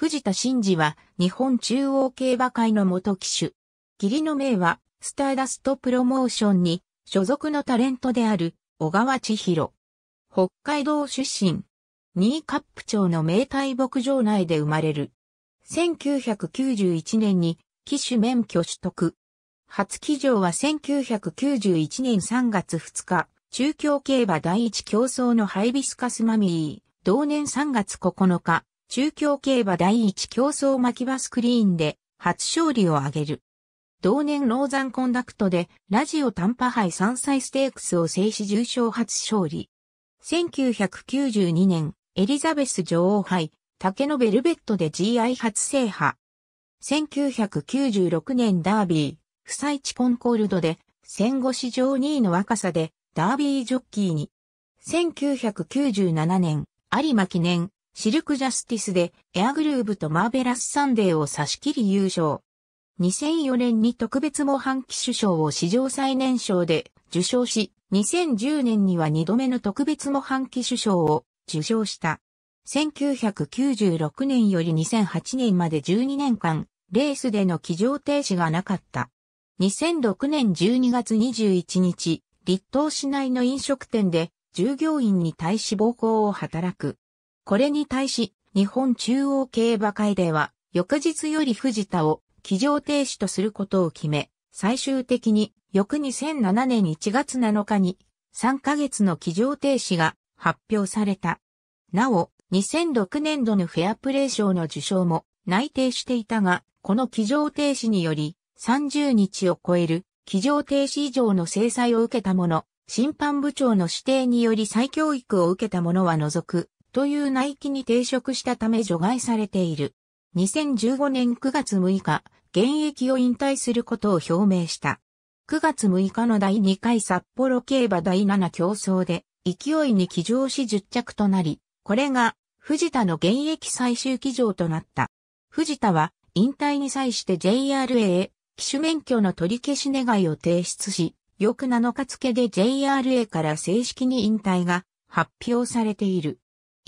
藤田真二は日本中央競馬会の元騎手。義理の名はスターダストプロモーションに所属のタレントである小川千尋。北海道出身。ニーカップ町の名太牧場内で生まれる。1991年に騎手免許取得。初騎乗は1991年3月2日、中京競馬第一競争のハイビスカスマミー、同年3月9日、中京競馬第一競争巻き場スクリーンで初勝利を挙げる。同年ローザンコンダクトでラジオ短波杯3歳ステークスを制し重賞初勝利。1992年エリザベス女王杯竹のベルベットで GI 初制覇。1996年ダービー、不採地コンコールドで戦後史上2位の若さでダービージョッキーに。1997年有馬記念シルクジャスティスでエアグルーブとマーベラスサンデーを差し切り優勝。2004年に特別模範機首賞を史上最年少で受賞し、2010年には2度目の特別模範機首賞を受賞した。1996年より2008年まで12年間、レースでの騎乗停止がなかった。2006年12月21日、立東市内の飲食店で従業員に対し暴行を働く。これに対し、日本中央競馬会では、翌日より藤田を騎乗停止とすることを決め、最終的に翌2007年1月7日に3ヶ月の騎乗停止が発表された。なお、2006年度のフェアプレー賞の受賞も内定していたが、この騎乗停止により30日を超える騎乗停止以上の制裁を受けた者、審判部長の指定により再教育を受けた者は除くという内規に抵触したため除外されている。2015年9月6日、現役を引退することを表明した。9月6日の第2回札幌競馬第7競争で、勢いに騎乗し10着となり、これが藤田の現役最終騎乗となった。藤田は引退に際して JRA へ騎手免許の取り消し願いを提出し、翌7日付で JRA から正式に引退が発表されている。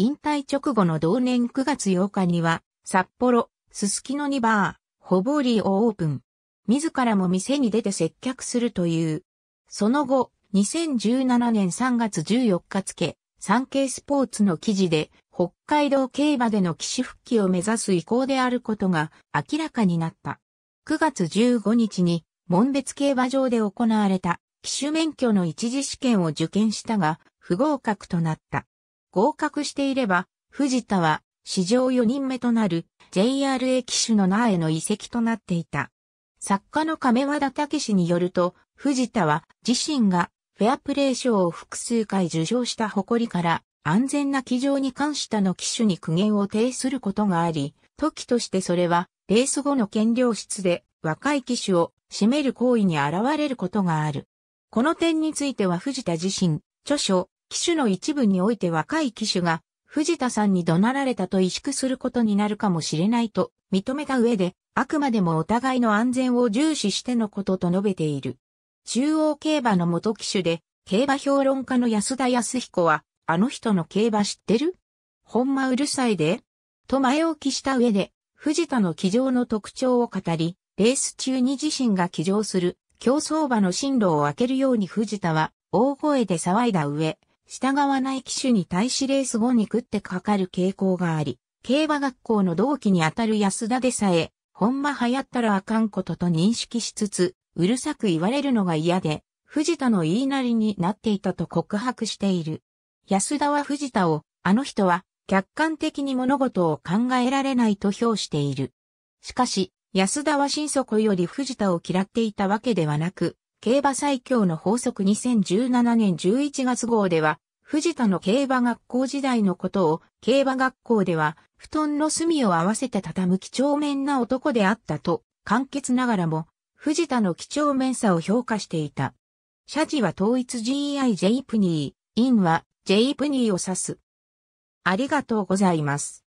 引退直後の同年9月8日には、札幌、すすきのにバー、ホボーリーをオープン。自らも店に出て接客するという。その後、2017年3月14日付、産経スポーツの記事で、北海道競馬での騎士復帰を目指す意向であることが明らかになった。9月15日に、門別競馬場で行われた騎手免許の一次試験を受験したが、不合格となった。合格していれば、藤田は史上4人目となる JRA 機種の名への移籍となっていた。作家の亀和田武史によると、藤田は自身がフェアプレー賞を複数回受賞した誇りから安全な機場に関したの機種に苦言を呈することがあり、時としてそれはレース後の検量室で若い機種を占める行為に現れることがある。この点については藤田自身、著書、機種の一部において若い機種が、藤田さんに怒鳴られたと萎縮することになるかもしれないと認めた上で、あくまでもお互いの安全を重視してのことと述べている。中央競馬の元機種で、競馬評論家の安田康彦は、あの人の競馬知ってるほんまうるさいでと前置きした上で、藤田の騎乗の特徴を語り、レース中に自身が騎乗する競走馬の進路を開けるように藤田は大声で騒いだ上、従わない機種に対しレース後に食ってかかる傾向があり、競馬学校の同期にあたる安田でさえ、ほんま流行ったらあかんことと認識しつつ、うるさく言われるのが嫌で、藤田の言いなりになっていたと告白している。安田は藤田を、あの人は、客観的に物事を考えられないと評している。しかし、安田は心底より藤田を嫌っていたわけではなく、競馬最強の法則2017年11月号では、藤田の競馬学校時代のことを、競馬学校では、布団の隅を合わせて畳む貴重面な男であったと、簡潔ながらも、藤田の貴重面さを評価していた。謝辞は統一 g i ジェイプニー、インはジェイプニーを指す。ありがとうございます。